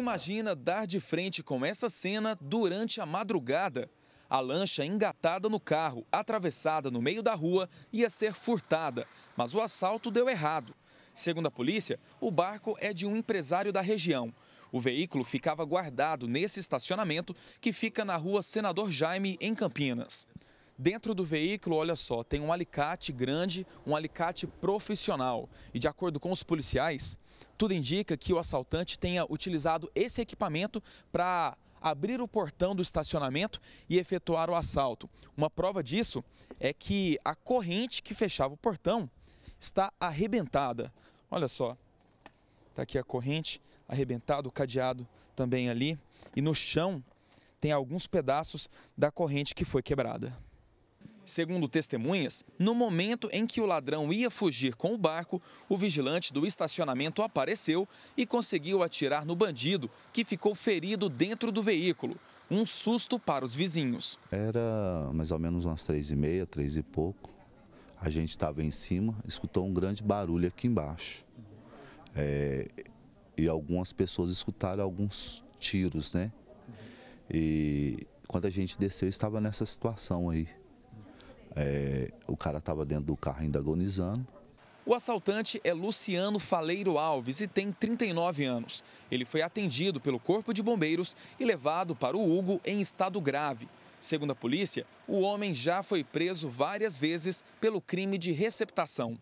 Imagina dar de frente com essa cena durante a madrugada. A lancha engatada no carro, atravessada no meio da rua, ia ser furtada, mas o assalto deu errado. Segundo a polícia, o barco é de um empresário da região. O veículo ficava guardado nesse estacionamento que fica na rua Senador Jaime, em Campinas. Dentro do veículo, olha só, tem um alicate grande, um alicate profissional. E de acordo com os policiais, tudo indica que o assaltante tenha utilizado esse equipamento para abrir o portão do estacionamento e efetuar o assalto. Uma prova disso é que a corrente que fechava o portão está arrebentada. Olha só, está aqui a corrente arrebentada, o cadeado também ali. E no chão tem alguns pedaços da corrente que foi quebrada. Segundo testemunhas, no momento em que o ladrão ia fugir com o barco, o vigilante do estacionamento apareceu e conseguiu atirar no bandido, que ficou ferido dentro do veículo. Um susto para os vizinhos. Era mais ou menos umas três e meia, três e pouco. A gente estava em cima, escutou um grande barulho aqui embaixo. É, e algumas pessoas escutaram alguns tiros, né? E quando a gente desceu, estava nessa situação aí. É, o cara estava dentro do carro ainda agonizando. O assaltante é Luciano Faleiro Alves e tem 39 anos. Ele foi atendido pelo Corpo de Bombeiros e levado para o Hugo em estado grave. Segundo a polícia, o homem já foi preso várias vezes pelo crime de receptação.